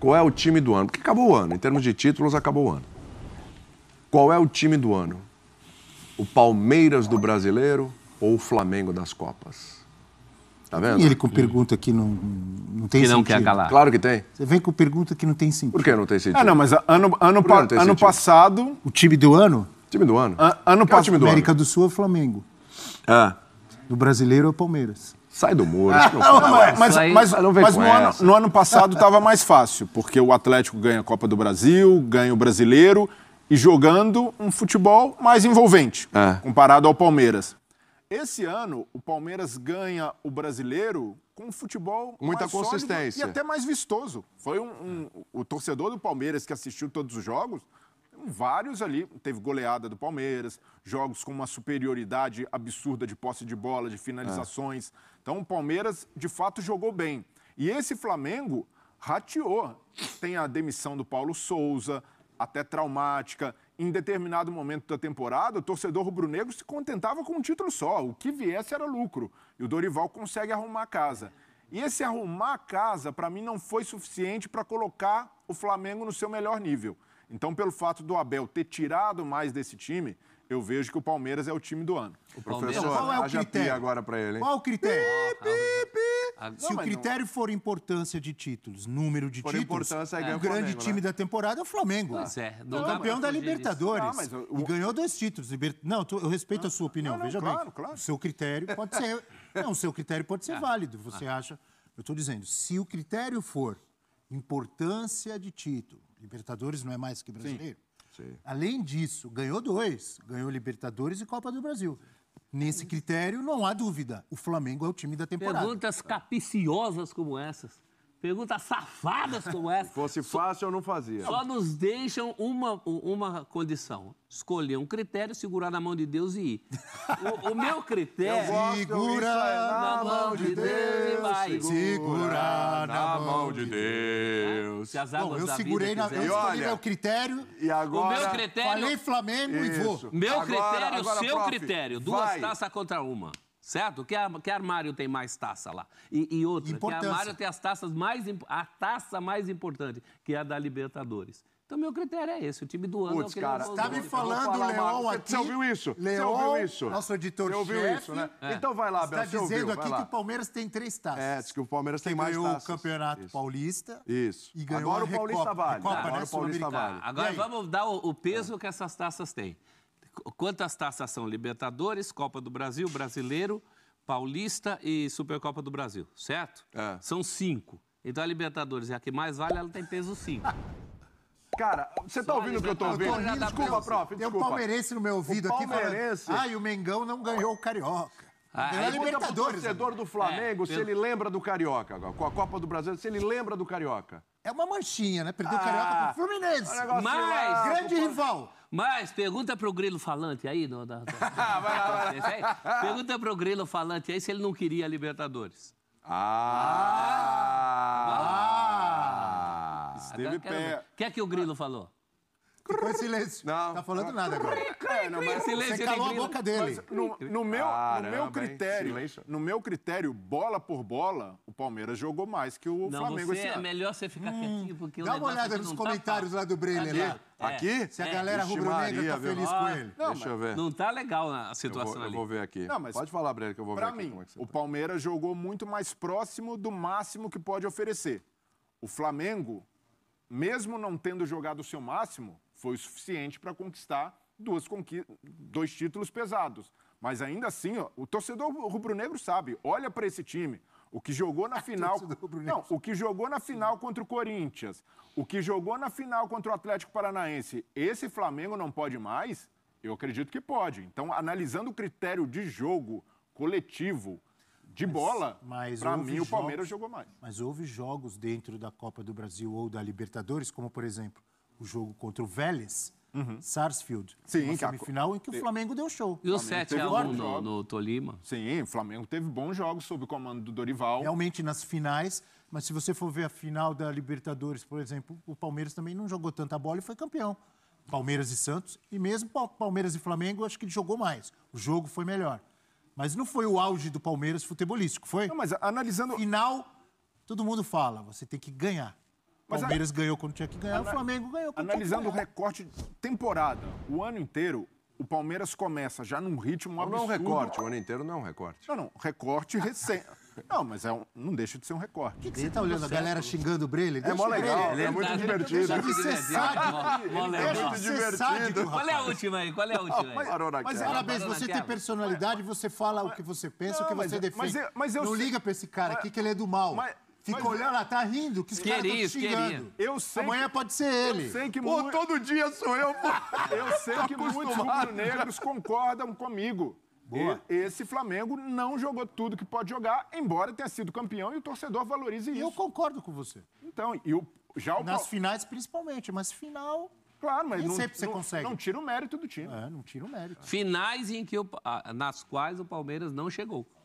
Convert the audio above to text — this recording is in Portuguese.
Qual é o time do ano? Porque acabou o ano, em termos de títulos, acabou o ano. Qual é o time do ano? O Palmeiras do brasileiro ou o Flamengo das Copas? Tá vendo? E ele com pergunta que não, não tem sentido. Que não quer calar. Claro que tem. Você vem com pergunta que não tem sentido. Por que não tem sentido? Ah, não, mas ano, ano, pa, ano passado. O time do ano? Time do ano. A, ano passado. É América ano? do Sul é o Flamengo. Ah. Do brasileiro é o Palmeiras. Sai do muro. Ah, não, mas, mas, mas, não mas no, ano, no, ano, passado estava mais fácil, porque o Atlético ganha a Copa do Brasil, ganha o Brasileiro e jogando um futebol mais envolvente, é. comparado ao Palmeiras. Esse ano, o Palmeiras ganha o Brasileiro com um futebol muita consistência e até mais vistoso. Foi um, um, o torcedor do Palmeiras que assistiu todos os jogos vários ali. Teve goleada do Palmeiras, jogos com uma superioridade absurda de posse de bola, de finalizações. É. Então, o Palmeiras, de fato, jogou bem. E esse Flamengo rateou. Tem a demissão do Paulo Souza, até traumática. Em determinado momento da temporada, o torcedor rubro-negro se contentava com um título só. O que viesse era lucro. E o Dorival consegue arrumar a casa. E esse arrumar a casa, para mim, não foi suficiente para colocar o Flamengo no seu melhor nível. Então, pelo fato do Abel ter tirado mais desse time, eu vejo que o Palmeiras é o time do ano. O professor, qual é o critério agora para ele? Hein? Qual o critério? Pi, pi, pi. Se não, o critério não... for importância de títulos, número de For títulos, importância, é, o grande Flamengo, time né? da temporada é o Flamengo. Pois é, não é campeão da Libertadores. Não, ah, eu... E ganhou dois títulos. Não, eu respeito a sua ah, opinião, veja claro, bem. Claro. O seu critério pode ser. não, o seu critério pode ser ah. válido. Você acha. Eu estou dizendo, se o critério for importância de título, Libertadores não é mais que brasileiro. Sim. Sim. Além disso, ganhou dois. Ganhou Libertadores e Copa do Brasil. Nesse critério, não há dúvida. O Flamengo é o time da temporada. Perguntas capiciosas como essas. Perguntas safadas como essa. Se fosse fácil, eu não fazia. Só nos deixam uma, uma condição: escolher um critério, segurar na mão de Deus e ir. O, o meu critério. Eu gosto, é Segura eu na mão de Deus, Deus e vai. Segura Tá na mão de Deus. Se as águas Bom, eu da segurei vida na, eu escolhi meu critério. E agora, o meu critério. Falei Flamengo isso. e vou. Meu agora, critério, agora, seu prof, critério. Duas taças contra uma. Certo? Que, que armário tem mais taça lá? E, e outra, que armário tem as taças mais. A taça mais importante, que é a da Libertadores. Então, meu critério é esse. O time do ano Puts, é o que cara, Está me falando, do Leão, aqui. Você ouviu isso? Leon, você ouviu isso? Nosso editor Você ouviu isso, né? É. Então vai lá, Bel, Está dizendo aqui que o Palmeiras tem três taças. É, diz que o Palmeiras tem mais taças. Ganhou o Campeonato isso. Paulista. Isso. E ganhou Agora o Paulista Recopa, vale. Recopa, Agora né? o Paulista vale. Agora vamos dar o, o peso é. que essas taças têm. Quantas taças são? Libertadores, Copa do Brasil, Brasileiro, Paulista e Supercopa do Brasil, certo? É. São cinco. Então a Libertadores é a que mais vale, ela tem peso cinco. Cara, você tá ouvindo o que eu tô ouvindo? Eu tô ouvindo desculpa, prof, desculpa. Tem um palmeirense no meu ouvido aqui palmeirense... falando, ah, e o Mengão não ganhou o Carioca. Ah, é Libertadores. O torcedor do Flamengo, é, se ele lembra do Carioca, com a Copa do Brasil, se ele lembra do Carioca. É uma manchinha, né? Perdeu ah, o Carioca pro ah, Fluminense. Um mas, lá, grande pro... rival. Mas, pergunta pro Grilo Falante aí. No, da, da, vai lá, vai lá. Pergunta pro Grilo Falante aí se ele não queria a Libertadores. ah. ah. Ah, Esteve O que é que o grilo ah. falou? Ficou em silêncio. Não. Tá falando nada agora. É, não, mas você calou a boca dele. No, no, meu, Caramba, no meu critério, no meu critério, bola por bola, o Palmeiras jogou mais que o não, Flamengo você, esse é ano. É melhor você ficar hum, quietinho, porque Dá uma olhada nos tá comentários tá lá do Brenner. Aqui? Né? É. Aqui? É. Se a é. galera rubro-negra tá feliz com ele. Não, Deixa eu ver. Não tá legal a situação eu vou, ali. Eu vou ver aqui. Não, mas pode falar, Brenner, que eu vou ver mim, é Pra mim, o tá. Palmeiras jogou muito mais próximo do máximo que pode oferecer. O Flamengo mesmo não tendo jogado o seu máximo, foi o suficiente para conquistar duas dois títulos pesados. Mas ainda assim, ó, o torcedor rubro-negro sabe, olha para esse time. O que jogou na final. Não, o que jogou na final contra o Corinthians, o que jogou na final contra o Atlético Paranaense, esse Flamengo não pode mais? Eu acredito que pode. Então, analisando o critério de jogo coletivo, de mas, bola, para mim jogos, o Palmeiras jogou mais. Mas houve jogos dentro da Copa do Brasil ou da Libertadores, como por exemplo o jogo contra o Vélez, uhum. Sarsfield. Sim, uma semifinal em que o Flamengo deu show. E o 7 x no, no Tolima. Sim, o Flamengo teve bons jogos sob o comando do Dorival. Realmente nas finais, mas se você for ver a final da Libertadores, por exemplo, o Palmeiras também não jogou tanta bola e foi campeão. Palmeiras e Santos, e mesmo Palmeiras e Flamengo, acho que ele jogou mais. O jogo foi melhor. Mas não foi o auge do Palmeiras futebolístico, foi? Não, mas analisando. Final, todo mundo fala, você tem que ganhar. Mas Palmeiras a... ganhou quando tinha que ganhar, Ana... o Flamengo ganhou quando Analisando o recorte temporada, o ano inteiro, o Palmeiras começa já num ritmo absurdo. Não é um recorte, o ano inteiro não é um recorte. Não, não, recorte recente. Não, mas é um, não deixa de ser um recorde. O que, que você tá olhando? A galera xingando o Brele? É mó legal, é muito tá divertido. Deixa de ser sádico. Qual é a última aí? Qual é a última aí? Mas parabéns, você tem personalidade, você fala o que você pensa, o que você é- defende. É- não liga pra esse cara aqui que ele é do mal. Fica mas olhando lá, ah, tá rindo, que os cara estão xingando. Eu sei Amanhã que... pode ser ele. Eu que Pô, todo dia sou eu, pô. Eu sei tá que muitos rubro-negros concordam comigo. Boa. E esse Flamengo não jogou tudo que pode jogar, embora tenha sido campeão e o torcedor valorize isso. Eu concordo com você. Então, e o, já o Nas finais, principalmente, mas final. Claro, mas não, sempre você não, consegue. não tira o mérito do time. É, não tira o mérito. Finais em que o, nas quais o Palmeiras não chegou.